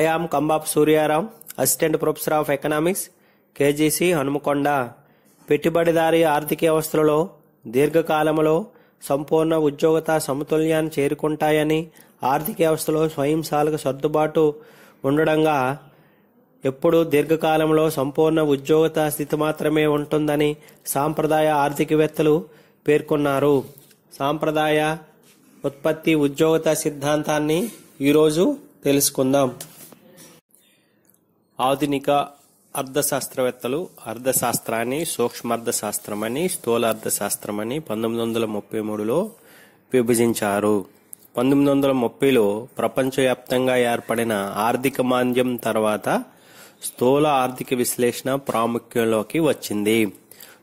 I am కంబాప్ Suryarao assistant professor of economics KGC Hanumakonda పెట్టుబడిదారి ఆర్థిక వ్యవస్థలలో దీర్ఘకాలంలో సంపూర్ణ ఉద్యోగత సమతుల్యాన్ని చేరుకుంటాయని ఆర్థిక వ్యవస్థలో స్వయం సాలకు సర్దుబాటు ఉండడంగా ఎప్పుడు దీర్ఘకాలంలో సంపూర్ణ ఉద్యోగత స్థితి మాత్రమే ఉంటుందని సాంప్రదాయ ఆర్థికవేత్తలు పేర్కొన్నారు సాంప్రదాయ ఉత్పత్తి ఉద్యోగత సిద్ధాంతాన్ని ఈరోజు తెలుసుకుందాం ఆధునిక అర్థశాస్త్రవేత్తలు అర్థశాస్త్రాన్ని సూక్ష్మార్థశాస్త్రమని స్థూల అర్థశాస్త్రమని పంతొమ్మిది వందల ముప్పై మూడులో విభజించారు పంతొమ్మిది వందల ముప్పైలో ప్రపంచవ్యాప్తంగా ఏర్పడిన ఆర్థిక మాంద్యం తర్వాత స్థూల ఆర్థిక విశ్లేషణ ప్రాముఖ్యంలోకి వచ్చింది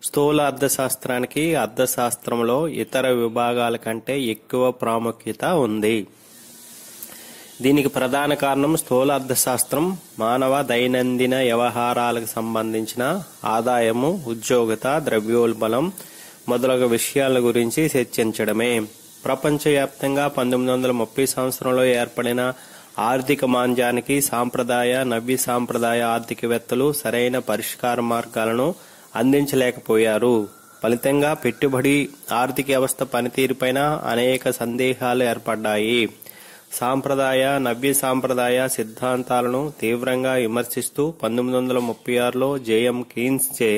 స్థూల అర్థశాస్త్రానికి అర్థశాస్త్రంలో ఇతర విభాగాల కంటే ఎక్కువ ప్రాముఖ్యత ఉంది దీనికి ప్రధాన కారణం స్థూల అర్థశాస్త్రం మానవ దైనందిన వ్యవహారాలకు సంబంధించిన ఆదాయము ఉద్యోగత ద్రవ్యోల్బణం మొదలగు విషయాల గురించి చర్చించడమే ప్రపంచవ్యాప్తంగా పంతొమ్మిది వందల ముప్పై సంవత్సరంలో ఏర్పడిన ఆర్థిక మాంద్యానికి సాంప్రదాయ నవ్య సాంప్రదాయ ఆర్థికవేత్తలు సరైన పరిష్కార మార్గాలను అందించలేకపోయారు ఫలితంగా పెట్టుబడి ఆర్థిక వ్యవస్థ పనితీరుపైన అనేక సందేహాలు ఏర్పడ్డాయి సాంప్రదాయ నవ్య సాంప్రదాయ సిద్ధాంతాలను తీవ్రంగా విమర్శిస్తూ పంతొమ్మిది వందల ముప్పై ఆరులో జేఎం కీన్స్ చే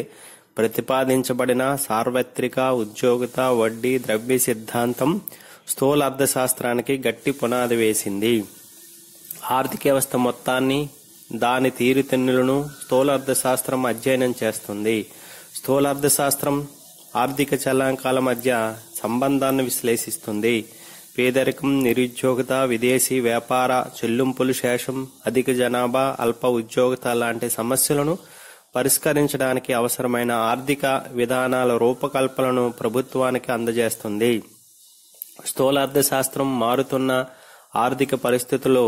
ప్రతిపాదించబడిన సార్వత్రిక ఉద్యోగిత వడ్డీ ద్రవ్య సిద్ధాంతం స్థూల అర్థశాస్త్రానికి గట్టి పునాది వేసింది ఆర్థిక వ్యవస్థ మొత్తాన్ని దాని తీరుతెన్నులను స్థూల అర్థశాస్త్రం అధ్యయనం చేస్తుంది స్థూల అర్థశాస్త్రం ఆర్థిక చలాంకాల మధ్య సంబంధాన్ని విశ్లేషిస్తుంది పేదరికం నిరుద్యోగత విదేశీ వ్యాపార చెల్లింపులు శేషం అధిక జనాభా అల్ప ఉద్యోగత లాంటి సమస్యలను పరిష్కరించడానికి అవసరమైన ఆర్థిక విధానాల రూపకల్పనను ప్రభుత్వానికి అందజేస్తుంది అర్థశాస్త్రం మారుతున్న ఆర్థిక పరిస్థితుల్లో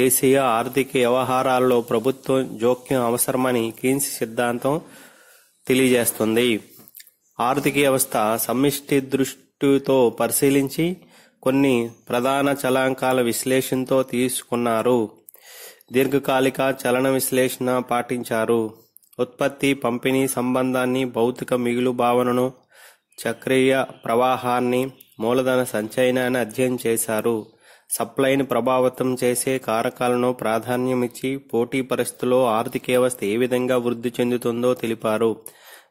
దేశీయ ఆర్థిక వ్యవహారాల్లో ప్రభుత్వం జోక్యం అవసరమని కీన్స్ సిద్ధాంతం తెలియజేస్తుంది ఆర్థిక వ్యవస్థ సమిష్టి దృష్టితో పరిశీలించి కొన్ని ప్రధాన చలాంకాల విశ్లేషణతో తీసుకున్నారు దీర్ఘకాలిక చలన విశ్లేషణ పాటించారు ఉత్పత్తి పంపిణీ సంబంధాన్ని భౌతిక మిగులు భావనను చక్రీయ ప్రవాహాన్ని మూలధన సంచయనాన్ని అధ్యయనం చేశారు సప్లైని ప్రభావితం చేసే కారకాలను ప్రాధాన్యమిచ్చి పోటీ పరిస్థితుల్లో ఆర్థిక వ్యవస్థ ఏ విధంగా వృద్ధి చెందుతుందో తెలిపారు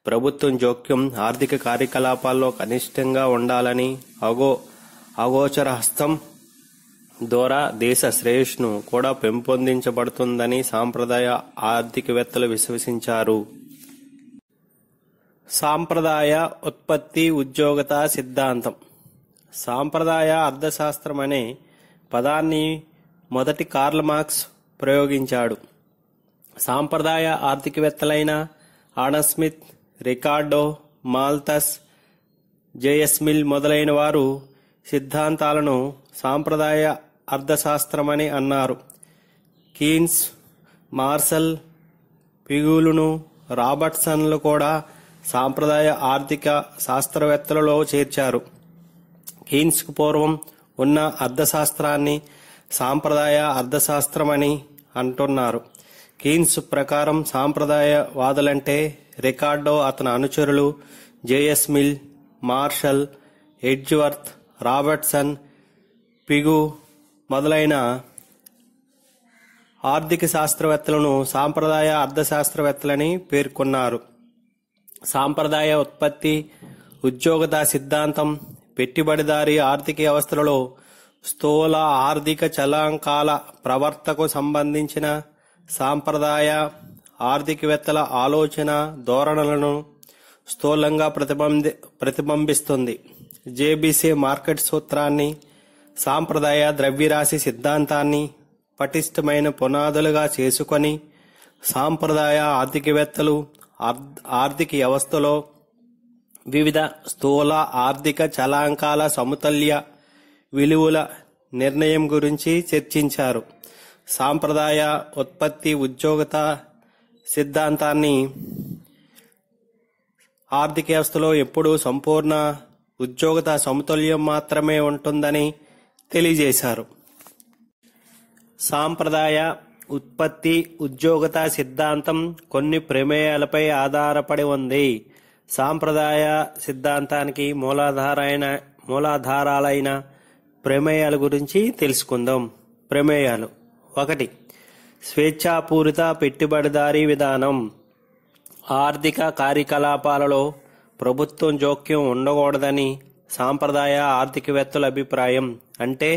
ప్రభుత్వం జోక్యం ఆర్థిక కార్యకలాపాల్లో కనిష్టంగా ఉండాలని అగో అగోచర హస్తం ద్వారా దేశ శ్రేయస్సును కూడా పెంపొందించబడుతుందని సాంప్రదాయ ఆర్థికవేత్తలు విశ్వసించారు సాంప్రదాయ ఉత్పత్తి ఉద్యోగత సిద్ధాంతం సాంప్రదాయ అర్థశాస్త్రం అనే పదాన్ని మొదటి కార్ల్ మార్క్స్ ప్రయోగించాడు సాంప్రదాయ ఆర్థికవేత్తలైన ఆడస్మిత్ రికార్డో మాల్తస్ జేఎస్మిల్ మొదలైన వారు సిద్ధాంతాలను సాంప్రదాయ అర్థశాస్త్రమని అన్నారు కీన్స్ మార్సల్ పిగులును రాబర్ట్సన్లు కూడా సాంప్రదాయ ఆర్థిక శాస్త్రవేత్తలలో చేర్చారు కీన్స్కు పూర్వం ఉన్న అర్థశాస్త్రాన్ని సాంప్రదాయ అర్థశాస్త్రమని అంటున్నారు కీన్స్ ప్రకారం సాంప్రదాయ వాదులంటే రికార్డో అతని అనుచరులు JS Mill Marshall Edgeworth Robertson Pigou మొదలైన ఆర్థిక శాస్త్రవేత్తలను సాంప్రదాయ అర్థశాస్త్రవేత్తలని పేర్కొన్నారు సాంప్రదాయ ఉత్పత్తి ఉద్యోగత సిద్ధాంతం పెట్టుబడిదారీ ఆర్థిక వ్యవస్థలలో స్థూల ఆర్థిక చలాంకాల ప్రవర్తకు సంబంధించిన సాంప్రదాయ ఆర్థికవేత్తల ఆలోచన ధోరణులను స్థూలంగా ప్రతిబింబిస్తుంది జేబీసీ మార్కెట్ సూత్రాన్ని సాంప్రదాయ ద్రవ్యరాశి సిద్ధాంతాన్ని పటిష్టమైన పునాదులుగా చేసుకొని సాంప్రదాయ ఆర్థికవేత్తలు ఆర్థిక వ్యవస్థలో వివిధ స్థూల ఆర్థిక చలాంకాల సమతుల్య విలువల నిర్ణయం గురించి చర్చించారు సాంప్రదాయ ఉత్పత్తి ఉద్యోగత సిద్ధాంతాన్ని ఆర్థిక వ్యవస్థలో ఎప్పుడూ సంపూర్ణ ఉద్యోగత సమతుల్యం మాత్రమే ఉంటుందని తెలియజేశారు సాంప్రదాయ ఉత్పత్తి ఉద్యోగత సిద్ధాంతం కొన్ని ప్రమేయాలపై ఆధారపడి ఉంది సాంప్రదాయ సిద్ధాంతానికి మూలాధారైన మూలాధారాలైన ప్రమేయాల గురించి తెలుసుకుందాం ప్రమేయాలు ఒకటి స్వేచ్ఛాపూరిత పెట్టుబడిదారీ విధానం ఆర్థిక కార్యకలాపాలలో ప్రభుత్వం జోక్యం ఉండకూడదని సాంప్రదాయ ఆర్థికవేత్తల అభిప్రాయం అంటే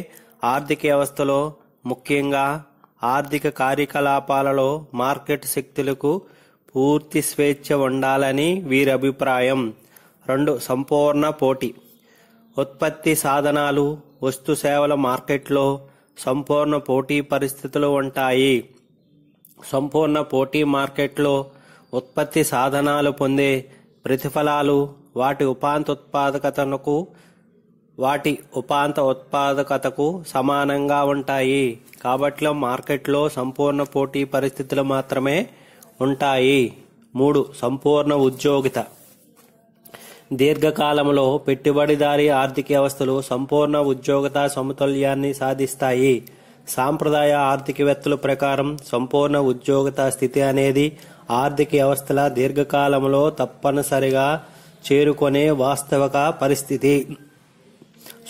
ఆర్థిక వ్యవస్థలో ముఖ్యంగా ఆర్థిక కార్యకలాపాలలో మార్కెట్ శక్తులకు పూర్తి స్వేచ్ఛ ఉండాలని వీరి అభిప్రాయం రెండు సంపూర్ణ పోటీ ఉత్పత్తి సాధనాలు వస్తు సేవల మార్కెట్లో సంపూర్ణ పోటీ పరిస్థితులు ఉంటాయి సంపూర్ణ పోటీ మార్కెట్లో ఉత్పత్తి సాధనాలు పొందే ప్రతిఫలాలు వాటి ఉపాంతోత్పాదకతకు వాటి ఉపాంత ఉత్పాదకతకు సమానంగా ఉంటాయి కాబట్లో మార్కెట్లో సంపూర్ణ పోటీ పరిస్థితులు మాత్రమే ఉంటాయి మూడు సంపూర్ణ ఉద్యోగిత దీర్ఘకాలంలో పెట్టుబడిదారి ఆర్థిక వ్యవస్థలు సంపూర్ణ ఉద్యోగత సమతుల్యాన్ని సాధిస్తాయి సాంప్రదాయ ఆర్థికవేత్తల ప్రకారం సంపూర్ణ ఉద్యోగత స్థితి అనేది ఆర్థిక వ్యవస్థల దీర్ఘకాలంలో తప్పనిసరిగా చేరుకునే వాస్తవిక పరిస్థితి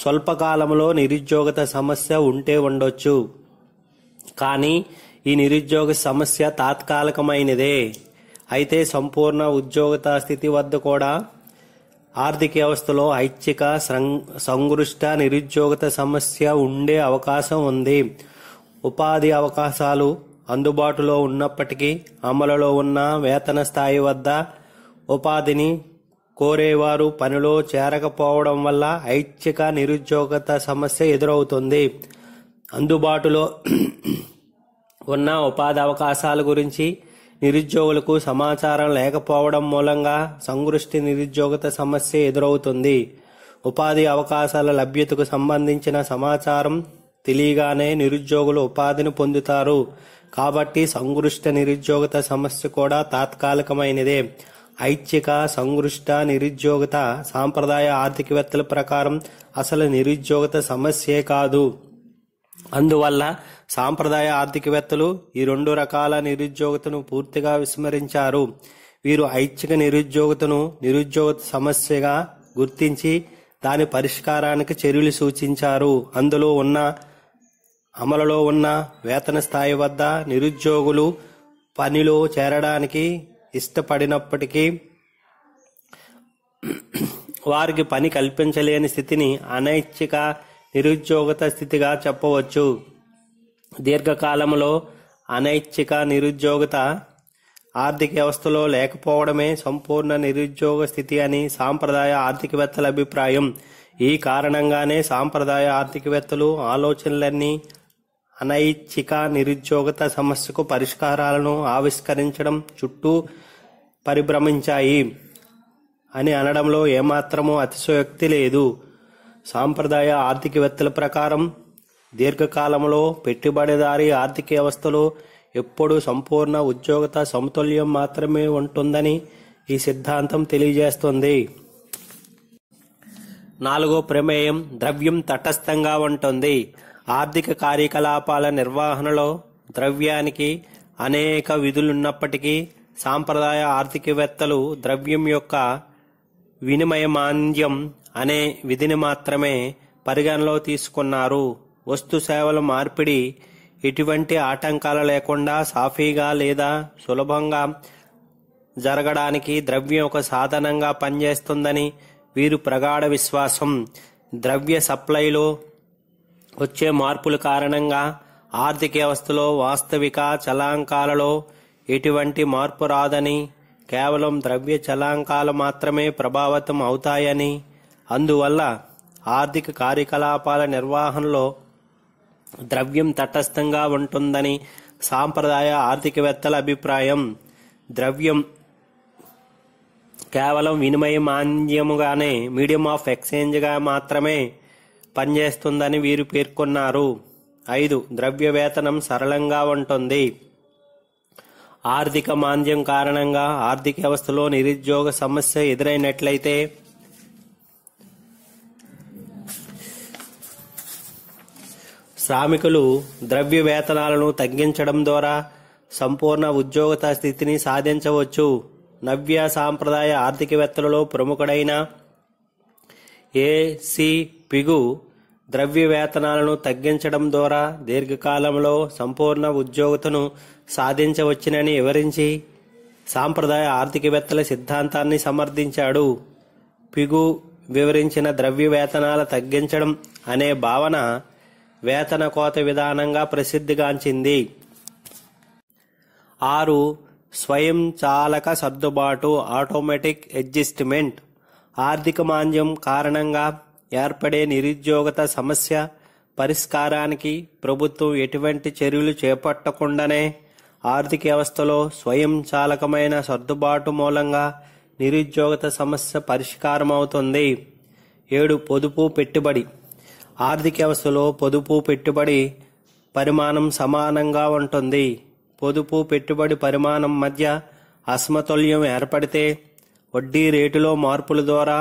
స్వల్పకాలంలో నిరుద్యోగత సమస్య ఉంటే ఉండొచ్చు కానీ ఈ నిరుద్యోగ సమస్య తాత్కాలికమైనదే అయితే సంపూర్ణ ఉద్యోగత స్థితి వద్ద కూడా ఆర్థిక వ్యవస్థలో ఐచ్ఛిక సంగృష్ట నిరుద్యోగత సమస్య ఉండే అవకాశం ఉంది ఉపాధి అవకాశాలు అందుబాటులో ఉన్నప్పటికీ అమలులో ఉన్న వేతన స్థాయి వద్ద ఉపాధిని కోరేవారు పనిలో చేరకపోవడం వల్ల ఐచ్ఛిక నిరుద్యోగత సమస్య ఎదురవుతుంది అందుబాటులో ఉన్న ఉపాధి అవకాశాల గురించి నిరుద్యోగులకు సమాచారం లేకపోవడం మూలంగా సంగృష్టి నిరుద్యోగత సమస్య ఎదురవుతుంది ఉపాధి అవకాశాల లభ్యతకు సంబంధించిన సమాచారం తెలియగానే నిరుద్యోగులు ఉపాధిని పొందుతారు కాబట్టి సంగృష్ట నిరుద్యోగత సమస్య కూడా తాత్కాలికమైనదే ఐచ్ఛిక సంగృష్ట నిరుద్యోగత సాంప్రదాయ ఆర్థికవేత్తల ప్రకారం అసలు నిరుద్యోగత సమస్యే కాదు అందువల్ల సాంప్రదాయ ఆర్థికవేత్తలు ఈ రెండు రకాల నిరుద్యోగతను పూర్తిగా విస్మరించారు వీరు ఐచ్ఛిక నిరుద్యోగతను నిరుద్యోగత సమస్యగా గుర్తించి దాని పరిష్కారానికి చర్యలు సూచించారు అందులో ఉన్న అమలులో ఉన్న వేతన స్థాయి వద్ద నిరుద్యోగులు పనిలో చేరడానికి ఇష్టపడినప్పటికీ వారికి పని కల్పించలేని స్థితిని అనైచ్ఛిక నిరుద్యోగత స్థితిగా చెప్పవచ్చు దీర్ఘకాలంలో అనైచ్ఛిక నిరుద్యోగత ఆర్థిక వ్యవస్థలో లేకపోవడమే సంపూర్ణ నిరుద్యోగ స్థితి అని సాంప్రదాయ ఆర్థికవేత్తల అభిప్రాయం ఈ కారణంగానే సాంప్రదాయ ఆర్థికవేత్తలు ఆలోచనలన్నీ అనైచ్ఛిక నిరుద్యోగత సమస్యకు పరిష్కారాలను ఆవిష్కరించడం చుట్టూ పరిభ్రమించాయి అని అనడంలో ఏమాత్రమూ అతిశయోక్తి లేదు సాంప్రదాయ ఆర్థికవేత్తల ప్రకారం దీర్ఘకాలంలో పెట్టుబడిదారి ఆర్థిక వ్యవస్థలో ఎప్పుడూ సంపూర్ణ ఉద్యోగత సమతుల్యం మాత్రమే ఉంటుందని ఈ సిద్ధాంతం తెలియజేస్తుంది నాలుగో ప్రమేయం ద్రవ్యం తటస్థంగా ఉంటుంది ఆర్థిక కార్యకలాపాల నిర్వహణలో ద్రవ్యానికి అనేక విధులున్నప్పటికీ సాంప్రదాయ ఆర్థికవేత్తలు ద్రవ్యం యొక్క వినిమయ మాంద్యం అనే విధిని మాత్రమే పరిగణలో తీసుకున్నారు వస్తు సేవల మార్పిడి ఎటువంటి ఆటంకాలు లేకుండా సాఫీగా లేదా సులభంగా జరగడానికి ద్రవ్యం ఒక సాధనంగా పనిచేస్తుందని వీరు ప్రగాఢ విశ్వాసం ద్రవ్య సప్లైలో వచ్చే మార్పుల కారణంగా ఆర్థిక వ్యవస్థలో వాస్తవిక చలాంకాలలో ఎటువంటి మార్పు రాదని కేవలం ద్రవ్య చలాంకాలు మాత్రమే ప్రభావితం అవుతాయని అందువల్ల ఆర్థిక కార్యకలాపాల నిర్వహణలో ద్రవ్యం తటస్థంగా ఉంటుందని సాంప్రదాయ ఆర్థికవేత్తల అభిప్రాయం ద్రవ్యం కేవలం వినిమయ మాంద్యముగానే మీడియం ఆఫ్ ఎక్స్చేంజ్గా మాత్రమే పనిచేస్తుందని వీరు పేర్కొన్నారు ఐదు ద్రవ్య వేతనం సరళంగా ఉంటుంది ఆర్థిక మాంద్యం కారణంగా ఆర్థిక వ్యవస్థలో నిరుద్యోగ సమస్య ఎదురైనట్లయితే శ్రామికులు ద్రవ్య వేతనాలను తగ్గించడం ద్వారా సంపూర్ణ ఉద్యోగత స్థితిని సాధించవచ్చు నవ్య సాంప్రదాయ ఆర్థికవేత్తలలో ప్రముఖుడైన ఏసి పిగు ద్రవ్య వేతనాలను తగ్గించడం ద్వారా దీర్ఘకాలంలో సంపూర్ణ ఉద్యోగతను సాధించవచ్చునని వివరించి సాంప్రదాయ ఆర్థికవేత్తల సిద్ధాంతాన్ని సమర్థించాడు పిగు వివరించిన ద్రవ్య వేతనాల తగ్గించడం అనే భావన వేతన కోత విధానంగా ప్రసిద్ధిగాంచింది ఆరు స్వయం చాలక సర్దుబాటు ఆటోమేటిక్ అడ్జస్ట్మెంట్ ఆర్థిక మాంద్యం కారణంగా ఏర్పడే నిరుద్యోగత సమస్య పరిష్కారానికి ప్రభుత్వం ఎటువంటి చర్యలు చేపట్టకుండానే ఆర్థిక వ్యవస్థలో స్వయం చాలకమైన సర్దుబాటు మూలంగా నిరుద్యోగత సమస్య పరిష్కారమవుతుంది ఏడు పొదుపు పెట్టుబడి ఆర్థిక వ్యవస్థలో పొదుపు పెట్టుబడి పరిమాణం సమానంగా ఉంటుంది పొదుపు పెట్టుబడి పరిమాణం మధ్య అసమతుల్యం ఏర్పడితే వడ్డీ రేటులో మార్పుల ద్వారా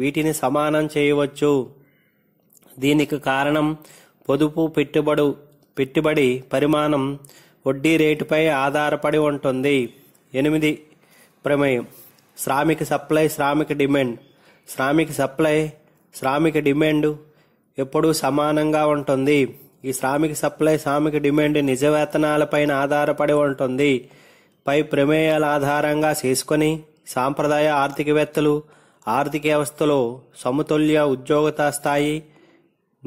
వీటిని సమానం చేయవచ్చు దీనికి కారణం పొదుపు పెట్టుబడు పెట్టుబడి పరిమాణం వడ్డీ రేటుపై ఆధారపడి ఉంటుంది ఎనిమిది ప్రమేయం శ్రామిక సప్లై శ్రామిక డిమాండ్ శ్రామిక సప్లై శ్రామిక డిమాండ్ ఎప్పుడూ సమానంగా ఉంటుంది ఈ శ్రామిక సప్లై శ్రామిక డిమాండ్ నిజ వేతనాలపైన ఆధారపడి ఉంటుంది పై ప్రమేయాల ఆధారంగా చేసుకొని సాంప్రదాయ ఆర్థికవేత్తలు ఆర్థిక వ్యవస్థలో సమతుల్య ఉద్యోగత స్థాయి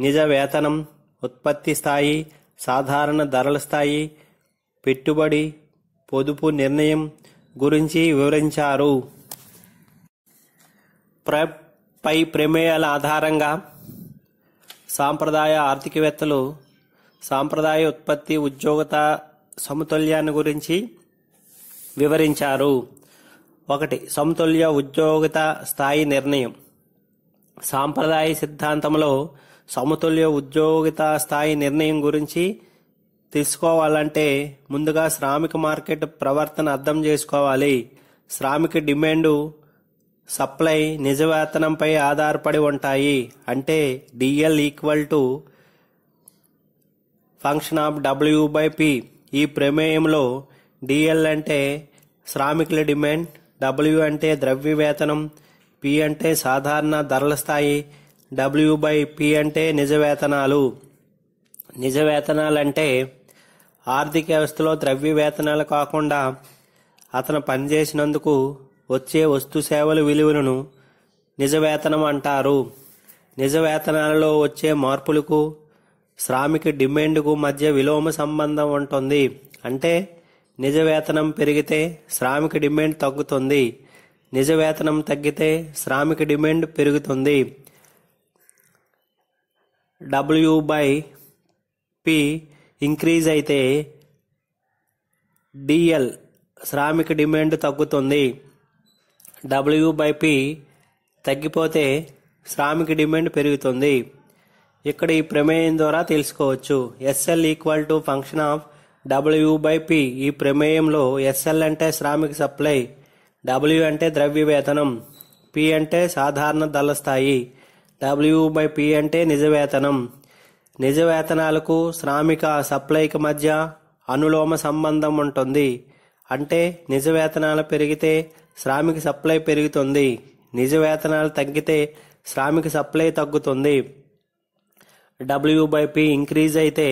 నిజ వేతనం ఉత్పత్తి స్థాయి సాధారణ ధరల స్థాయి పెట్టుబడి పొదుపు నిర్ణయం గురించి వివరించారు పై ప్రమేయాల ఆధారంగా సాంప్రదాయ ఆర్థికవేత్తలు సాంప్రదాయ ఉత్పత్తి ఉద్యోగత సమతుల్యాన్ని గురించి వివరించారు ఒకటి సమతుల్య ఉద్యోగిత స్థాయి నిర్ణయం సాంప్రదాయ సిద్ధాంతంలో సమతుల్య ఉద్యోగిత స్థాయి నిర్ణయం గురించి తెలుసుకోవాలంటే ముందుగా శ్రామిక మార్కెట్ ప్రవర్తన అర్థం చేసుకోవాలి శ్రామిక డిమాండ్ సప్లై నిజవేతనంపై ఆధారపడి ఉంటాయి అంటే DL equal to function of W by P ఈ ప్రమేయంలో డిఎల్ అంటే శ్రామికుల డిమాండ్ డబ్ల్యూ అంటే ద్రవ్యవేతనం పి అంటే సాధారణ ధరల స్థాయి డబ్ల్యూ బై పి అంటే నిజ వేతనాలు నిజ వేతనాలంటే ఆర్థిక వ్యవస్థలో ద్రవ్య వేతనాలు కాకుండా అతను పనిచేసినందుకు వచ్చే వస్తు సేవల విలువలను నిజవేతనం అంటారు నిజవేతనాలలో వచ్చే మార్పులకు శ్రామిక డిమాండ్కు మధ్య విలోమ సంబంధం ఉంటుంది అంటే నిజ వేతనం పెరిగితే శ్రామిక డిమాండ్ తగ్గుతుంది నిజ వేతనం తగ్గితే శ్రామిక డిమాండ్ పెరుగుతుంది డబ్ల్యూ బై పి ఇంక్రీజ్ అయితే డిఎల్ శ్రామిక డిమాండ్ తగ్గుతుంది డబ్ల్యూ బై పి తగ్గిపోతే శ్రామిక డిమాండ్ పెరుగుతుంది ఇక్కడ ఈ ప్రమేయం ద్వారా తెలుసుకోవచ్చు SL equal to function of W by P ఈ ప్రమేయంలో ఎస్ఎల్ అంటే శ్రామిక సప్లై డబ్ల్యూ అంటే ద్రవ్య వేతనం పి అంటే సాధారణ ధరల స్థాయి డబ్ల్యూ బై పి అంటే నిజ వేతనం నిజ వేతనాలకు శ్రామిక సప్లైకి మధ్య అనులోమ సంబంధం ఉంటుంది అంటే నిజ వేతనాలు పెరిగితే శ్రామిక సప్లై పెరుగుతుంది నిజ వేతనాలు తగ్గితే శ్రామిక సప్లై తగ్గుతుంది డబ్ల్యూ బై పి ఇంక్రీజ్ అయితే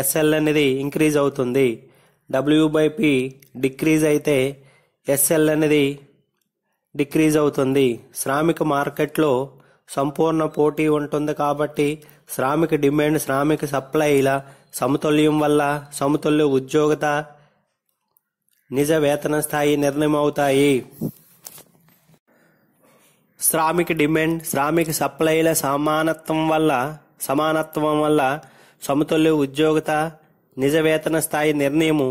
ఎస్ఎల్ అనేది ఇంక్రీజ్ అవుతుంది డబ్ల్యూ బై పి డిక్రీజ్ అయితే ఎస్ఎల్ అనేది డిక్రీజ్ అవుతుంది శ్రామిక మార్కెట్లో సంపూర్ణ పోటీ ఉంటుంది కాబట్టి శ్రామిక డిమాండ్ శ్రామిక సప్లై ఇలా సమతుల్యం వల్ల సమతుల్య ఉద్యోగత నిజ వేతన స్థాయి నిర్ణయం అవుతాయి శ్రామిక డిమాండ్ శ్రామిక సప్లైల సమానత్వం వల్ల సమానత్వం వల్ల సమతుల్య ఉద్యోగిత నిజ వేతన స్థాయి నిర్ణయము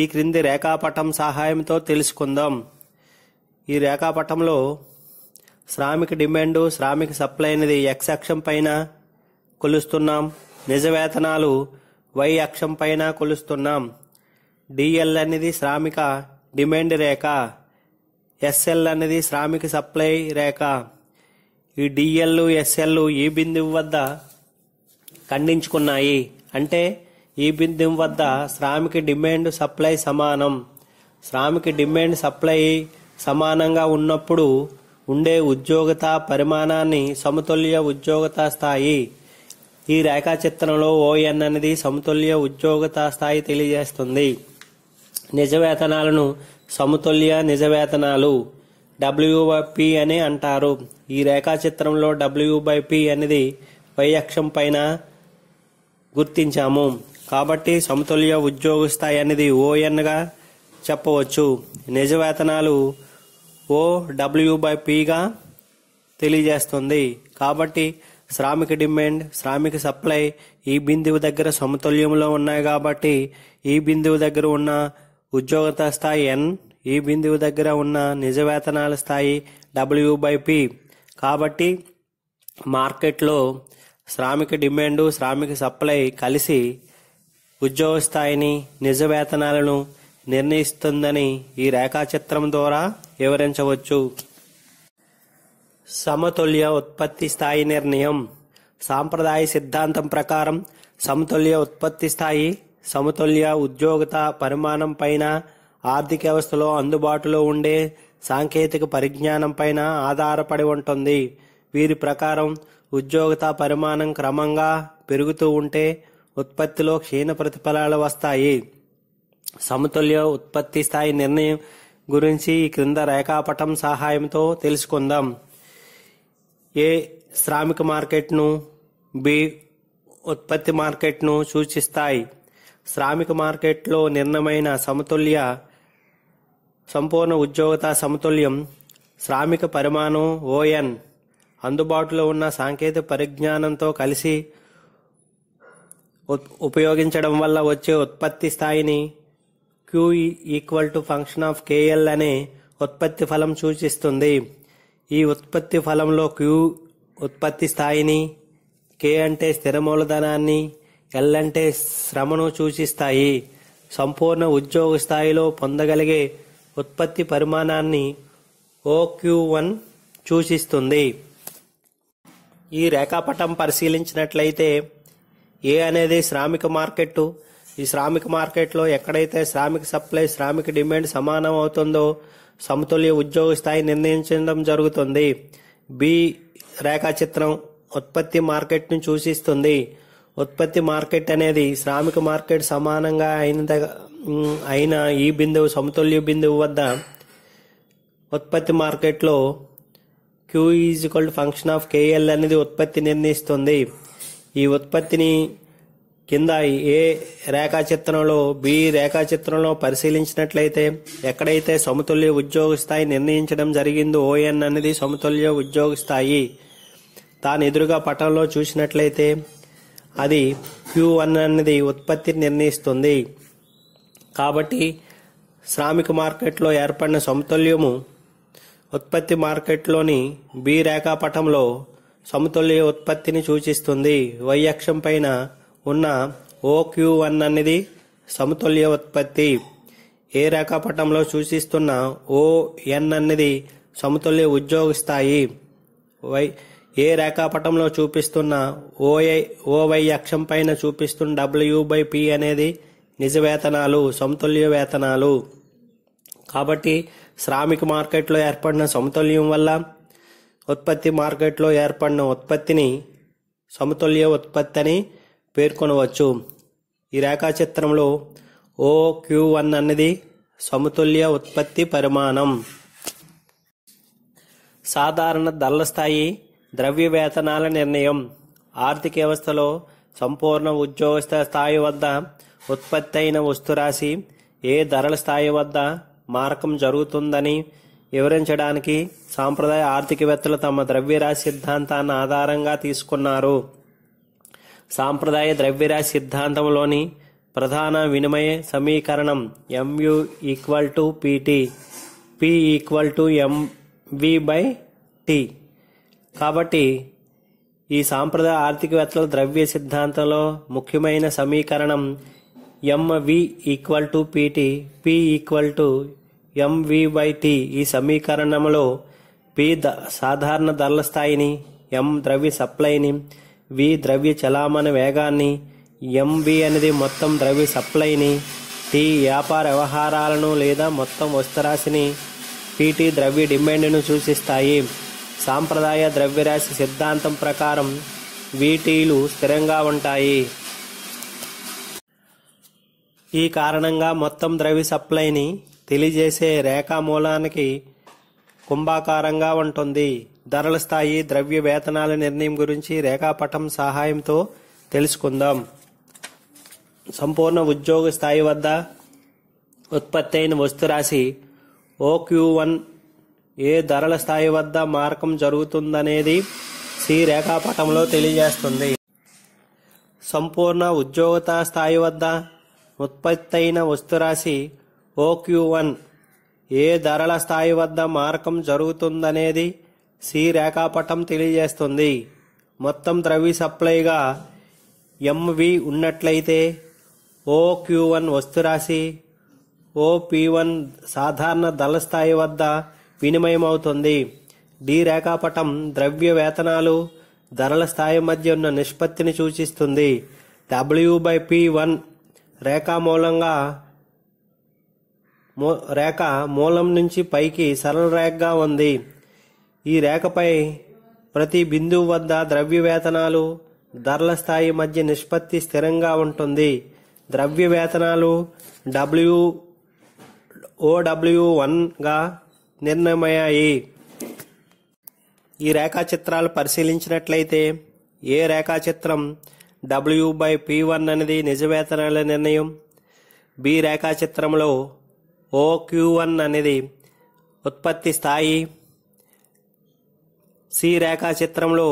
ఈ క్రింది రేఖాపటం సహాయంతో తెలుసుకుందాం ఈ రేఖాపటంలో శ్రామిక డిమాండ్ శ్రామిక సప్లై అనేది ఎక్స్ అక్షం పైన కొలుస్తున్నాం నిజ వేతనాలు వై అక్షం పైన కొలుస్తున్నాం డిఎల్ అనేది శ్రామిక డిమాండ్ రేఖ ఎస్ఎల్ అనేది శ్రామిక సప్లై రేఖ ఈ డిఎల్ ఎస్ఎల్ ఈ బిందువు వద్ద ఖండించుకున్నాయి అంటే ఈ బిందువు వద్ద శ్రామిక డిమాండ్ సప్లై సమానం శ్రామిక డిమాండ్ సప్లై సమానంగా ఉన్నప్పుడు ఉండే ఉద్యోగత పరిమాణాన్ని సమతుల్య ఉద్యోగత స్థాయి ఈ రేఖాచిత్రంలో ఓఎన్ అనేది సమతుల్య ఉద్యోగత స్థాయి తెలియజేస్తుంది నిజ వేతనాలను సమతుల్య నిజ వేతనాలు డబ్ల్యూపి అని అంటారు ఈ రేఖాచిత్రంలో డబ్ల్యూ బై పి అనేది వై అక్షం పైన గుర్తించాము కాబట్టి సమతుల్య ఉద్యోగ స్థాయి అనేది ఓఎన్గా చెప్పవచ్చు నిజ వేతనాలు ఓ డబ్ల్యూ బై పిగా తెలియజేస్తుంది కాబట్టి శ్రామిక డిమాండ్ శ్రామిక సప్లై ఈ బిందువు దగ్గర సమతుల్యంలో ఉన్నాయి కాబట్టి ఈ బిందువు దగ్గర ఉన్న ఉద్యోగత స్థాయి ఎన్ ఈ బిందువు దగ్గర ఉన్న నిజ వేతనాల స్థాయి డబ్ల్యూ బై పి కాబట్టి మార్కెట్లో శ్రామిక డిమాండ్ శ్రామిక సప్లై కలిసి ఉద్యోగ స్థాయిని నిజ వేతనాలను నిర్ణయిస్తుందని ఈ రేఖాచిత్రం ద్వారా వివరించవచ్చు సమతుల్య ఉత్పత్తి స్థాయి నిర్ణయం సాంప్రదాయ సిద్ధాంతం ప్రకారం సమతుల్య ఉత్పత్తి స్థాయి సమతుల్య ఉద్యోగత పరిమాణం పైన ఆర్థిక వ్యవస్థలో అందుబాటులో ఉండే సాంకేతిక పరిజ్ఞానంపైన ఆధారపడి ఉంటుంది వీరి ప్రకారం ఉద్యోగత పరిమాణం క్రమంగా పెరుగుతూ ఉంటే ఉత్పత్తిలో క్షీణ ప్రతిఫలాలు వస్తాయి సమతుల్య ఉత్పత్తి స్థాయి నిర్ణయం గురించి ఈ క్రింద రేఖాపటం సహాయంతో తెలుసుకుందాం ఏ శ్రామిక మార్కెట్ను బి ఉత్పత్తి మార్కెట్ను సూచిస్తాయి శ్రామిక మార్కెట్లో నిర్ణయమైన సమతుల్య సంపూర్ణ ఉద్యోగత సమతుల్యం శ్రామిక పరిమాణం ఓఎన్ అందుబాటులో ఉన్న సాంకేతిక పరిజ్ఞానంతో కలిసి ఉపయోగించడం వల్ల వచ్చే ఉత్పత్తి స్థాయిని Q equal to function of KL అనే ఉత్పత్తి ఫలం సూచిస్తుంది ఈ ఉత్పత్తి ఫలంలో క్యూ ఉత్పత్తి స్థాయిని కే అంటే స్థిర మూలధనాన్ని ఎల్ అంటే శ్రమను సూచిస్తాయి సంపూర్ణ ఉద్యోగ స్థాయిలో పొందగలిగే ఉత్పత్తి పరిమాణాన్ని ఓక్యూ వన్ సూచిస్తుంది ఈ రేఖాపటం పరిశీలించినట్లయితే ఏ అనేది శ్రామిక మార్కెట్ ఈ శ్రామిక మార్కెట్లో ఎక్కడైతే శ్రామిక సప్లై శ్రామిక డిమాండ్ సమానం అవుతుందో సమతుల్య ఉద్యోగ స్థాయి నిర్ణయించడం జరుగుతుంది బి రేఖాచిత్రం ఉత్పత్తి మార్కెట్ను సూచిస్తుంది ఉత్పత్తి మార్కెట్ అనేది శ్రామిక మార్కెట్ సమానంగా అయిన అయిన ఈ బిందువు సమతుల్య బిందువు వద్ద ఉత్పత్తి మార్కెట్లో Q equal function of KL అనేది ఉత్పత్తి నిర్ణయిస్తుంది ఈ ఉత్పత్తిని కింద ఏ రేఖాచిత్రంలో బి రేఖాచిత్రంలో పరిశీలించినట్లయితే ఎక్కడైతే సమతుల్య ఉద్యోగ స్థాయి నిర్ణయించడం జరిగిందో ఓఎన్ అనేది సమతుల్య ఉద్యోగ స్థాయి తాను ఎదురుగా పటంలో చూసినట్లయితే అది క్యూ వన్ అనేది ఉత్పత్తిని నిర్ణయిస్తుంది కాబట్టి శ్రామిక మార్కెట్లో ఏర్పడిన సమతుల్యము ఉత్పత్తి మార్కెట్లోని బి రేఖాపటంలో సమతుల్య ఉత్పత్తిని సూచిస్తుంది వైయక్షం పైన ఉన్న ఓ క్యూ వన్ అనేది సమతుల్య ఉత్పత్తి ఏ రేఖాపటంలో సూచిస్తున్న ఓఎన్ అనేది సమతుల్య ఉద్యోగ స్థాయి వై ఏ రేఖాపటంలో చూపిస్తున్న ఓఐ ఓవై అక్షం పైన చూపిస్తున్న డబ్ల్యూ బై పి అనేది నిజ వేతనాలు సమతుల్య వేతనాలు కాబట్టి శ్రామిక మార్కెట్లో ఏర్పడిన సమతుల్యం వల్ల ఉత్పత్తి మార్కెట్లో ఏర్పడిన ఉత్పత్తిని సమతుల్య ఉత్పత్తి అని పేర్కొనవచ్చు ఈ రేఖాచిత్రంలో ఓ క్యూ వన్ అన్నది సమతుల్య ఉత్పత్తి పరిమాణం సాధారణ ధరల స్థాయి ద్రవ్య వేతనాల నిర్ణయం ఆర్థిక వ్యవస్థలో సంపూర్ణ ఉద్యోగ స్థాయి వద్ద ఉత్పత్తి అయిన వస్తురాశి ఏ ధరల స్థాయి వద్ద మారకం జరుగుతుందని వివరించడానికి సాంప్రదాయ ఆర్థికవేత్తలు తమ ద్రవ్యరాశి సిద్ధాంతాన్ని ఆధారంగా తీసుకున్నారు సాంప్రదాయ ద్రవ్యరాశి సిద్ధాంతంలోని ప్రధాన వినిమయ సమీకరణం MU equal to PT P equal to MV by T కాబట్టి ఈ సాంప్రదాయ ఆర్థికవేత్తల ద్రవ్య సిద్ధాంతంలో ముఖ్యమైన సమీకరణం MV equal to PT P equal to MV ఈ సమీకరణంలో పి ద సాధారణ ధరల స్థాయిని ఎం ద్రవ్య సప్లైని వి ద్రవ్య చలామణి వేగాన్ని ఎంవి అనేది మొత్తం ద్రవ్య సప్లైని టి వ్యాపార వ్యవహారాలను లేదా మొత్తం వస్తురాశిని పిటి ద్రవ్య డిమాండ్ను సూచిస్తాయి సాంప్రదాయ ద్రవ్యరాశి సిద్ధాంతం ప్రకారం వీటీలు స్థిరంగా ఉంటాయి ఈ కారణంగా మొత్తం ద్రవ్య సప్లైని తెలియజేసే రేఖా మూలానికి కుంభాకారంగా ఉంటుంది ధరల స్థాయి ద్రవ్య వేతనాల నిర్ణయం గురించి రేఖాపటం సహాయంతో తెలుసుకుందాం సంపూర్ణ ఉద్యోగ స్థాయి వద్ద ఉత్పత్తి అయిన వస్తురాశి ఓక్యూ వన్ ఏ ధరల స్థాయి వద్ద మారకం జరుగుతుందనేది సి రేఖాపటంలో తెలియజేస్తుంది సంపూర్ణ ఉద్యోగత స్థాయి వద్ద ఉత్పత్తైన వస్తురాశి ఓక్యూ వన్ ఏ ధరల స్థాయి వద్ద మారకం జరుగుతుందనేది సి రేఖాపటం తెలియజేస్తుంది మొత్తం ద్రవ్య సప్లైగా ఎంవి ఉన్నట్లయితే ఓక్యూ వన్ వస్తురాశి ఓపీ వన్ సాధారణ ధరల స్థాయి వద్ద వినిమయమవుతుంది డి రేఖాపటం ద్రవ్య వేతనాలు ధరల స్థాయి మధ్య ఉన్న నిష్పత్తిని సూచిస్తుంది డబ్ల్యూ బై పి వన్ రేఖా మూలంగా రేఖ మూలం నుంచి పైకి సరళ రేఖగా ఉంది ఈ రేఖపై ప్రతి బిందువు వద్ద ద్రవ్యవేతనాలు ధరల స్థాయి మధ్య నిష్పత్తి స్థిరంగా ఉంటుంది ద్రవ్యవేతనాలు డబ్ల్యూ ఓడబ్ల్యూ వన్గా నిర్ణయమయ్యాయి ఈ రేఖాచిత్రాలు పరిశీలించినట్లయితే ఏ రేఖాచిత్రం డబ్ల్యూ బై పి వన్ అనేది నిజవేతనాల నిర్ణయం బి రేఖాచిత్రంలో ఓ క్యూ వన్ అనేది ఉత్పత్తి స్థాయి సి రేఖాచిత్రంలో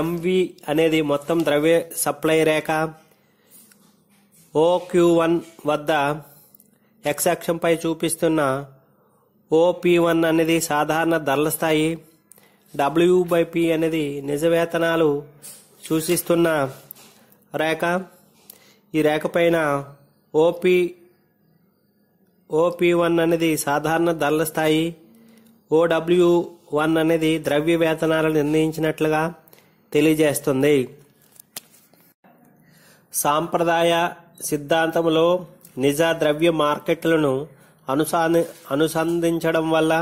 ఎంవి అనేది మొత్తం ద్రవ్య సప్లై రేఖ ఓ క్యూ వన్ వద్ద ఎక్స్ చూపిస్తున్న ఓపి వన్ అనేది సాధారణ ధరల స్థాయి డబ్ల్యూ బై పి అనేది నిజ వేతనాలు సూచిస్తున్న రేఖ ఈ రేఖ పైన ఓపి ఓపి వన్ అనేది సాధారణ ధరల స్థాయి ఓడబ్ల్యూ వన్ అనేది ద్రవ్య వేతనాలు నిర్ణయించినట్లుగా తెలియజేస్తుంది సాంప్రదాయ సిద్ధాంతంలో నిజ ద్రవ్య మార్కెట్లను అనుసాని అనుసంధించడం వల్ల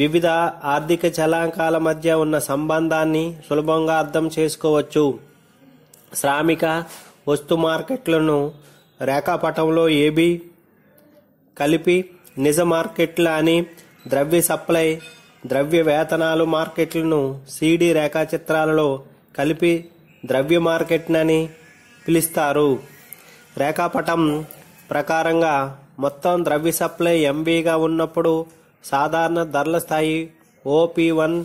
వివిధ ఆర్థిక చలాంకాల మధ్య ఉన్న సంబంధాన్ని సులభంగా అర్థం చేసుకోవచ్చు శ్రామిక వస్తు మార్కెట్లను రేఖాపటంలో ఏబి కలిపి నిజ మార్కెట్లు అని ద్రవ్య సప్లై ద్రవ్య వేతనాలు మార్కెట్లను సిడి రేఖాచిత్రాలలో కలిపి ద్రవ్య అని పిలుస్తారు రేఖాపటం ప్రకారంగా మొత్తం ద్రవ్య సప్లై ఎంవీగా ఉన్నప్పుడు సాధారణ ధరల స్థాయి ఓపీ వన్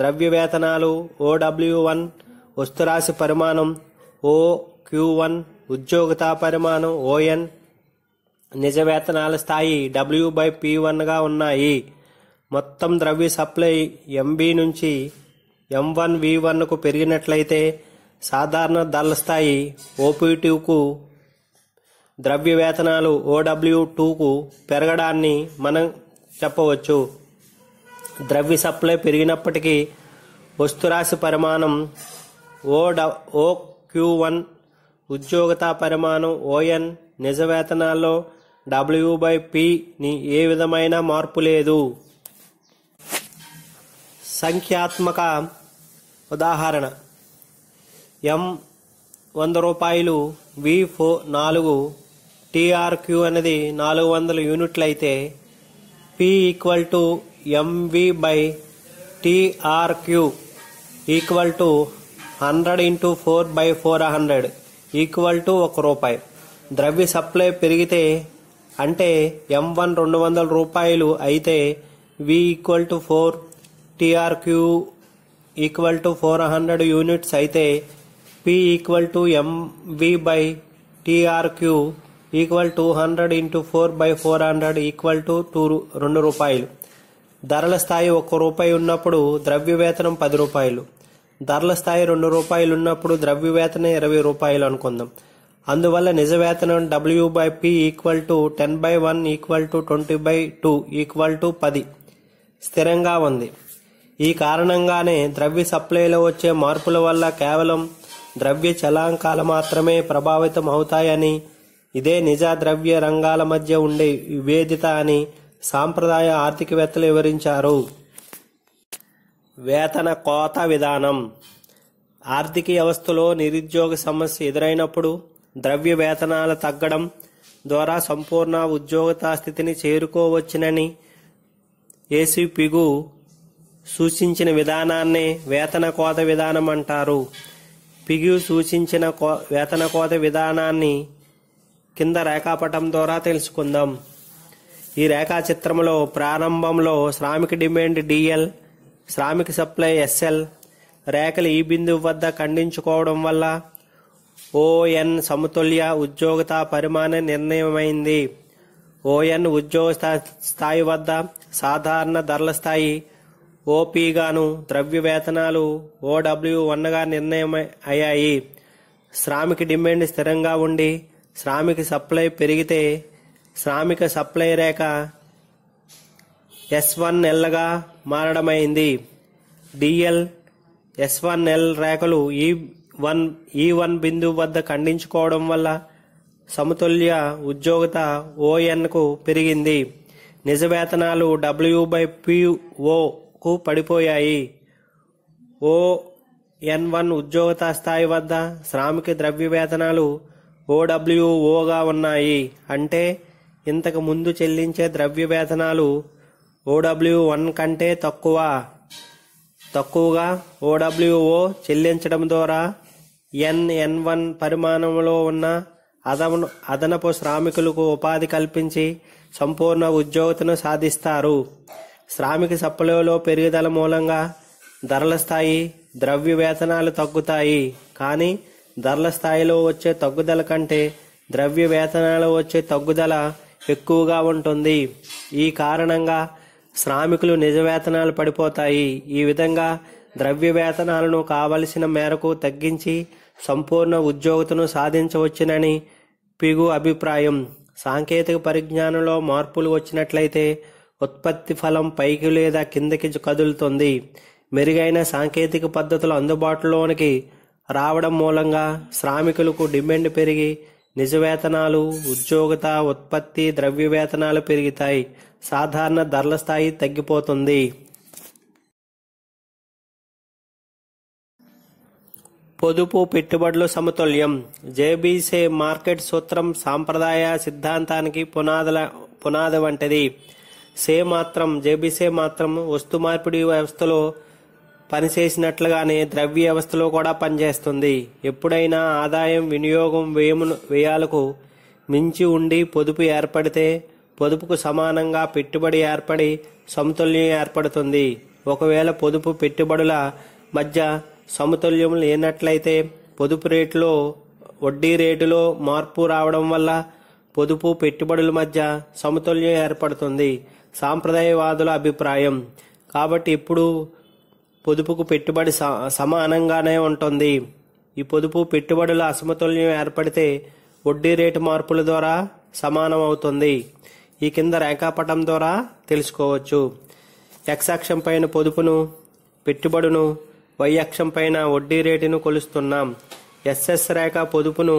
ద్రవ్య వేతనాలు ఓడబ్ల్యూ వన్ వస్తురాశి పరిమాణం ఓ క్యూ వన్ ఉద్యోగితా పరిమాణం ఓఎన్ నిజ వేతనాల స్థాయి డబ్ల్యూ బై పీ వన్గా ఉన్నాయి మొత్తం ద్రవ్య సప్లై ఎంబీ నుంచి ఎం వన్ వి వన్కు పెరిగినట్లయితే సాధారణ ధరల స్థాయి ఓపీటీకు ద్రవ్యవేతనాలు ఓడబ్ల్యూ టూకు పెరగడాన్ని మనం చెప్పవచ్చు ద్రవ్య సప్లై పెరిగినప్పటికీ వస్తురాశి పరిమాణం ఓడ ఓ క్యూ వన్ ఉద్యోగత పరిమాణం ఓఎన్ నిజ వేతనాల్లో డబ్ల్యూ బై పిని ఏ విధమైన మార్పు లేదు సంఖ్యాత్మక ఉదాహరణ ఎం వంద రూపాయలు వి ఫో నాలుగు టీఆర్క్యూ అనేది నాలుగు వందల యూనిట్లు అయితే P equal to MV by TRQ equal to hundred into four by four hundred equal to ఒక రూపాయి ద్రవ్య సప్లై పెరిగితే అంటే ఎం వన్ రెండు వందల రూపాయలు అయితే V equal to four TRQ equal to four hundred units అయితే P equal to MV by TRQ equal two hundred into four by four hundred equal to two రెండు రూపాయలు ధరల స్థాయి ఒక్క రూపాయి ఉన్నప్పుడు ద్రవ్యవేతనం పది రూపాయలు ధరల స్థాయి రెండు రూపాయలు ఉన్నప్పుడు ద్రవ్యవేతనం ఇరవై రూపాయలు అనుకుందాం అందువల్ల నిజ వేతనం W by P equal to ten by one equal to twenty by two equal to పది స్థిరంగా ఉంది ఈ కారణంగానే ద్రవ్య సప్లైలో వచ్చే మార్పుల వల్ల కేవలం ద్రవ్య చలాంకాలు మాత్రమే ప్రభావితం అవుతాయని ఇదే నిజ ద్రవ్య రంగాల మధ్య ఉండే విభేదిత అని సాంప్రదాయ ఆర్థికవేత్తలు వివరించారు వేతన కోత విధానం ఆర్థిక వ్యవస్థలో నిరుద్యోగ సమస్య ఎదురైనప్పుడు ద్రవ్య వేతనాలు తగ్గడం ద్వారా సంపూర్ణ ఉద్యోగత స్థితిని చేరుకోవచ్చునని ఏసీ పిగు సూచించిన విధానాన్ని వేతన కోత విధానం అంటారు పిగు సూచించిన కో వేతన కోత విధానాన్ని కింద రేఖాపటం ద్వారా తెలుసుకుందాం ఈ రేఖాచిత్రంలో ప్రారంభంలో శ్రామిక డిమాండ్ డిఎల్ శ్రామిక సప్లై ఎస్ఎల్ రేఖలు ఈ బిందువు వద్ద ఖండించుకోవడం వల్ల ఓఎన్ సమతుల్య ఉద్యోగత పరిమాణం నిర్ణయమైంది ఓఎన్ ఉద్యోగ స్థాయి వద్ద సాధారణ ధరల స్థాయి ఓపీగాను ద్రవ్య వేతనాలు ఓడబ్ల్యూ వన్గా నిర్ణయం అయ్యాయి శ్రామిక డిమాండ్ స్థిరంగా ఉండి శ్రామిక సప్లై పెరిగితే శ్రామిక సప్లై రేఖ ఎస్ వన్ ఎల్గా మారడమైంది డిఎల్ ఎస్ వన్ ఎల్ రేఖలు ఈ వన్ ఈ వన్ బిందు వద్ద ఖండించుకోవడం వల్ల సమతుల్య ఉద్యోగత ఓఎన్కు పెరిగింది నిజ వేతనాలు డబ్ల్యూ బై పిఓకు పడిపోయాయి ఓ ఎన్ వన్ ఉద్యోగత స్థాయి వద్ద శ్రామిక ద్రవ్య వేతనాలు ఓడబ్ల్యూఓగా ఉన్నాయి అంటే ఇంతకు ముందు చెల్లించే ద్రవ్య వేతనాలు ఓడబ్ల్యూ వన్ కంటే తక్కువ తక్కువగా ఓడబ్ల్యూఓ చెల్లించడం ద్వారా ఎన్ ఎన్ వన్ పరిమాణంలో ఉన్న అదన అదనపు శ్రామికులకు ఉపాధి కల్పించి సంపూర్ణ ఉద్యోగతను సాధిస్తారు శ్రామిక సప్లైలో పెరుగుదల మూలంగా ధరల స్థాయి ద్రవ్య వేతనాలు తగ్గుతాయి కానీ ధరల స్థాయిలో వచ్చే తగ్గుదల కంటే ద్రవ్య వేతనాలు వచ్చే తగ్గుదల ఎక్కువగా ఉంటుంది ఈ కారణంగా శ్రామికులు నిజ వేతనాలు పడిపోతాయి ఈ విధంగా ద్రవ్య వేతనాలను కావలసిన మేరకు తగ్గించి సంపూర్ణ ఉద్యోగతను సాధించవచ్చునని పిగు అభిప్రాయం సాంకేతిక పరిజ్ఞానంలో మార్పులు వచ్చినట్లయితే ఉత్పత్తి ఫలం పైకి లేదా కిందకి కదులుతుంది మెరుగైన సాంకేతిక పద్ధతులు అందుబాటులోనికి రావడం మూలంగా శ్రామికులకు డిమాండ్ పెరిగి నిజ వేతనాలు ఉద్యోగత ఉత్పత్తి ద్రవ్య వేతనాలు పెరుగుతాయి సాధారణ ధరల స్థాయి తగ్గిపోతుంది పొదుపు పెట్టుబడులు సమతుల్యం జేబీసే మార్కెట్ సూత్రం సాంప్రదాయ సిద్ధాంతానికి పునాదుల పునాది వంటిది సే మాత్రం జేబీసే మాత్రం వస్తు మార్పిడి వ్యవస్థలో పనిచేసినట్లుగానే ద్రవ్య వ్యవస్థలో కూడా పనిచేస్తుంది ఎప్పుడైనా ఆదాయం వినియోగం వ్యయమును వ్యయాలకు మించి ఉండి పొదుపు ఏర్పడితే పొదుపుకు సమానంగా పెట్టుబడి ఏర్పడి సమతుల్యం ఏర్పడుతుంది ఒకవేళ పొదుపు పెట్టుబడుల మధ్య సమతుల్యం లేనట్లయితే పొదుపు రేటులో వడ్డీ రేటులో మార్పు రావడం వల్ల పొదుపు పెట్టుబడుల మధ్య సమతుల్యం ఏర్పడుతుంది సాంప్రదాయవాదుల అభిప్రాయం కాబట్టి ఇప్పుడు పొదుపుకు పెట్టుబడి సమానంగానే ఉంటుంది ఈ పొదుపు పెట్టుబడుల అసమతుల్యం ఏర్పడితే వడ్డీ రేటు మార్పుల ద్వారా సమానం అవుతుంది ఈ కింద రేఖాపటం ద్వారా తెలుసుకోవచ్చు ఎక్స్ అక్షం పైన పొదుపును పెట్టుబడును వై అక్షం పైన వడ్డీ రేటును కొలుస్తున్నాం ఎస్ఎస్ రేఖ పొదుపును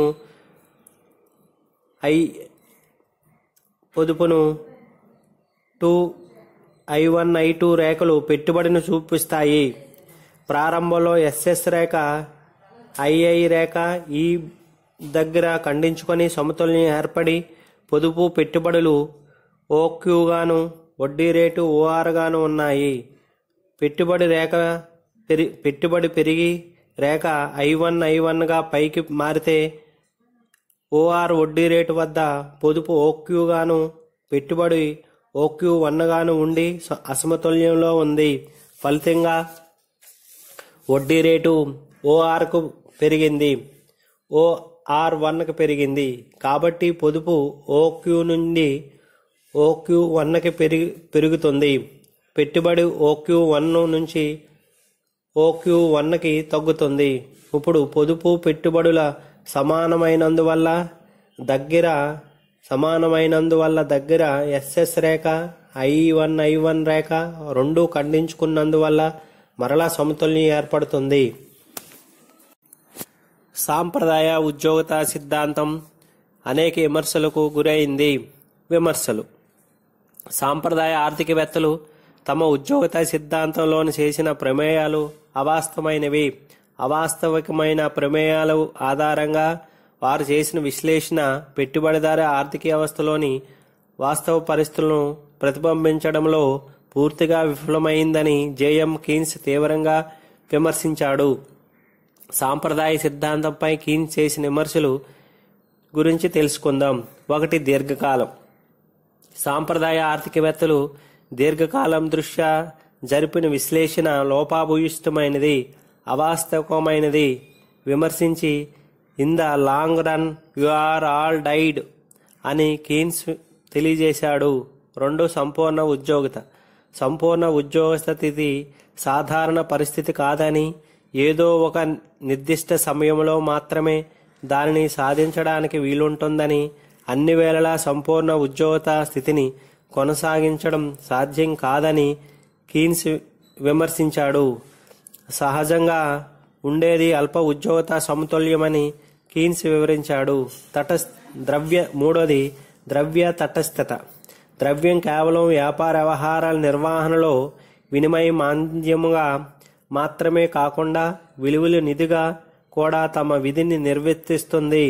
ఐ పొదుపును two I one I two రేఖలు పెట్టుబడిని చూపిస్తాయి ప్రారంభంలో ఎస్ఎస్ రేఖ ఐఐ రేఖ ఈ దగ్గర ఖండించుకొని సమతుల్యం ఏర్పడి పొదుపు పెట్టుబడులు ఓక్యూగాను వడ్డీ రేటు ఓఆర్గాను ఉన్నాయి పెట్టుబడి రేఖ పెరి పెట్టుబడి పెరిగి రేఖ ఐ వన్ ఐ వన్గా పైకి మారితే ఓఆర్ వడ్డీ రేటు వద్ద పొదుపు ఓక్యూగాను పెట్టుబడి ఓక్యూ వన్నగాను ఉండి అసమతుల్యంలో ఉంది ఫలితంగా వడ్డీ రేటు ఓఆర్కు పెరిగింది ఓఆర్ వన్కు పెరిగింది కాబట్టి పొదుపు ఓక్యూ నుండి ఓక్యూ వన్కి పెరిగి పెరుగుతుంది పెట్టుబడి ఓక్యూ వన్ నుంచి ఓక్యూ వన్కి తగ్గుతుంది ఇప్పుడు పొదుపు పెట్టుబడుల సమానమైనందువల్ల దగ్గర సమానమైనందువల్ల దగ్గర ఎస్ఎస్ రేఖ ఐ వన్ ఐ వన్ రేఖ రెండూ ఖండించుకున్నందువల్ల మరలా సమతుల్యం ఏర్పడుతుంది సాంప్రదాయ ఉద్యోగత సిద్ధాంతం అనేక విమర్శలకు గురైంది విమర్శలు సాంప్రదాయ ఆర్థికవేత్తలు తమ ఉద్యోగత సిద్ధాంతంలోని చేసిన ప్రమేయాలు అవాస్తవమైనవి అవాస్తవికమైన ప్రమేయాలు ఆధారంగా వారు చేసిన విశ్లేషణ పెట్టుబడిదారు ఆర్థిక వ్యవస్థలోని వాస్తవ పరిస్థితులను ప్రతిబింబించడంలో పూర్తిగా విఫలమైందని జేఎం కీన్స్ తీవ్రంగా విమర్శించాడు సాంప్రదాయ సిద్ధాంతంపై కీన్స్ చేసిన విమర్శలు గురించి తెలుసుకుందాం ఒకటి దీర్ఘకాలం సాంప్రదాయ ఆర్థికవేత్తలు దీర్ఘకాలం దృష్ట్యా జరిపిన విశ్లేషణ లోపాభూయిష్టమైనది అవాస్తవమైనది విమర్శించి in the long run you are all died అని కీన్స్ తెలియజేశాడు రెండు సంపూర్ణ ఉద్యోగిత సంపూర్ణ ఉద్యోగ స్థితి సాధారణ పరిస్థితి కాదని ఏదో ఒక నిర్దిష్ట సమయంలో మాత్రమే దానిని సాధించడానికి వీలుంటుందని అన్ని వేళలా సంపూర్ణ ఉద్యోగత స్థితిని కొనసాగించడం సాధ్యం కాదని కీన్స్ విమర్శించాడు సహజంగా ఉండేది అల్ప ఉద్యోగత సమతుల్యమని కీన్స్ వివరించాడు తటస్ ద్రవ్య మూడోది ద్రవ్య తటస్థత ద్రవ్యం కేవలం వ్యాపార వ్యవహారాల నిర్వహణలో వినిమయ మాంద్యముగా మాత్రమే కాకుండా విలువలు నిధిగా కూడా తమ విధిని నిర్వర్తిస్తుంది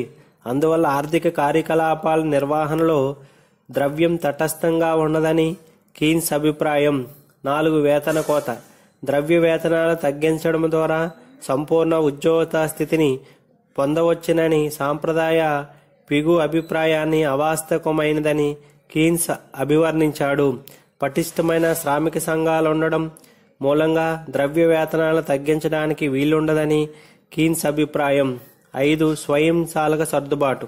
అందువల్ల ఆర్థిక కార్యకలాపాల నిర్వహణలో ద్రవ్యం తటస్థంగా ఉన్నదని కీన్స్ అభిప్రాయం నాలుగు వేతన కోత ద్రవ్య వేతనాలు తగ్గించడం ద్వారా సంపూర్ణ ఉద్యోగత స్థితిని పొందవచ్చునని సాంప్రదాయ పిగు అభిప్రాయాన్ని అవాస్తవమైనదని కీన్స్ అభివర్ణించాడు పటిష్టమైన శ్రామిక సంఘాలు ఉండడం మూలంగా ద్రవ్య వేతనాలు తగ్గించడానికి వీలుండదని కీన్స్ అభిప్రాయం ఐదు స్వయం సాలక సర్దుబాటు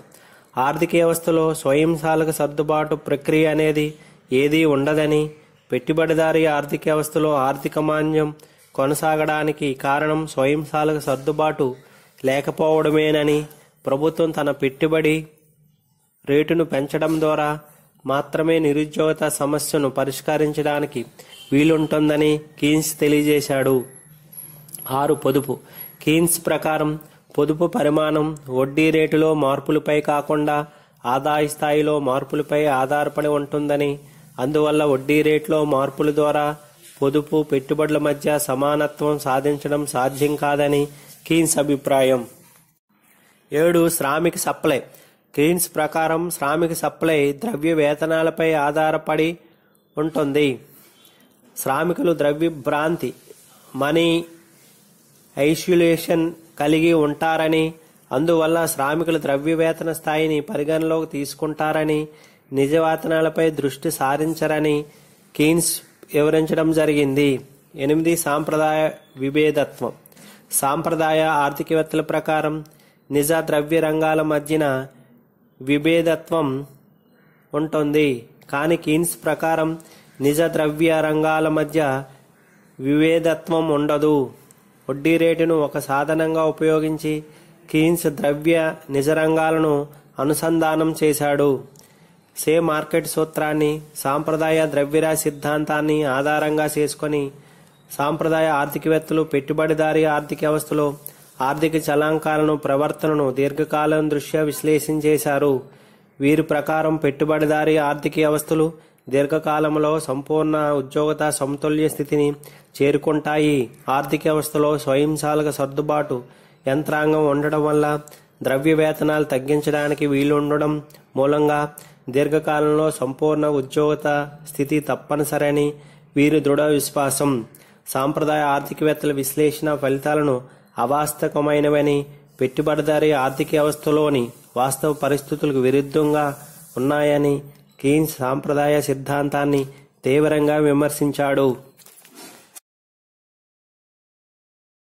ఆర్థిక వ్యవస్థలో స్వయం సాలక సర్దుబాటు ప్రక్రియ అనేది ఏదీ ఉండదని పెట్టుబడిదారి ఆర్థిక వ్యవస్థలో ఆర్థిక మాన్యం కొనసాగడానికి కారణం స్వయం సాలక సర్దుబాటు లేకపోవడమేనని ప్రభుత్వం తన పెట్టుబడి రేటును పెంచడం ద్వారా మాత్రమే నిరుద్యోగత సమస్యను పరిష్కరించడానికి వీలుంటుందని కీన్స్ తెలియజేశాడు ఆరు పొదుపు కీన్స్ ప్రకారం పొదుపు పరిమాణం వడ్డీ రేటులో మార్పులపై కాకుండా ఆదాయ స్థాయిలో మార్పులపై ఆధారపడి ఉంటుందని అందువల్ల వడ్డీ రేట్లో మార్పుల ద్వారా పొదుపు పెట్టుబడుల మధ్య సమానత్వం సాధించడం సాధ్యం కాదని కీన్స్ అభిప్రాయం ఏడు శ్రామిక సప్లై కీన్స్ ప్రకారం శ్రామిక సప్లై ద్రవ్య వేతనాలపై ఆధారపడి ఉంటుంది శ్రామికులు ద్రవ్య భ్రాంతి మనీ ఐసోలేషన్ కలిగి ఉంటారని అందువల్ల శ్రామికులు ద్రవ్యవేతన స్థాయిని పరిగణలోకి తీసుకుంటారని నిజవేతనాలపై దృష్టి సారించరని కీన్స్ వివరించడం జరిగింది ఎనిమిది సాంప్రదాయ విభేదత్వం సాంప్రదాయ ఆర్థికవేత్తల ప్రకారం నిజ ద్రవ్య రంగాల మధ్యన విభేదత్వం ఉంటుంది కానీ కీన్స్ ప్రకారం నిజ ద్రవ్య రంగాల మధ్య విభేదత్వం ఉండదు వడ్డీ రేటును ఒక సాధనంగా ఉపయోగించి కీన్స్ ద్రవ్య నిజ రంగాలను అనుసంధానం చేశాడు సే మార్కెట్ సూత్రాన్ని సాంప్రదాయ ద్రవ్యరా సిద్ధాంతాన్ని ఆధారంగా చేసుకొని సాంప్రదాయ ఆర్థికవేత్తలు పెట్టుబడిదారి ఆర్థిక వ్యవస్థలో ఆర్థిక చలాంకాలను ప్రవర్తనను దీర్ఘకాలం దృష్ట్యా విశ్లేషించేశారు వీరి ప్రకారం పెట్టుబడిదారి ఆర్థిక వ్యవస్థలు దీర్ఘకాలంలో సంపూర్ణ ఉద్యోగత సమతుల్య స్థితిని చేరుకుంటాయి ఆర్థిక వ్యవస్థలో స్వయంశాలక సర్దుబాటు యంత్రాంగం ఉండటం వల్ల ద్రవ్య వేతనాలు తగ్గించడానికి వీలుండడం మూలంగా దీర్ఘకాలంలో సంపూర్ణ ఉద్యోగత స్థితి తప్పనిసరని వీరి దృఢ విశ్వాసం సాంప్రదాయ ఆర్థికవేత్తల విశ్లేషణ ఫలితాలను అవాస్తవమైనవని పెట్టుబడిదారి ఆర్థిక వ్యవస్థలోని వాస్తవ పరిస్థితులకు విరుద్ధంగా ఉన్నాయని కీన్స్ సాంప్రదాయ సిద్ధాంతాన్ని తీవ్రంగా విమర్శించాడు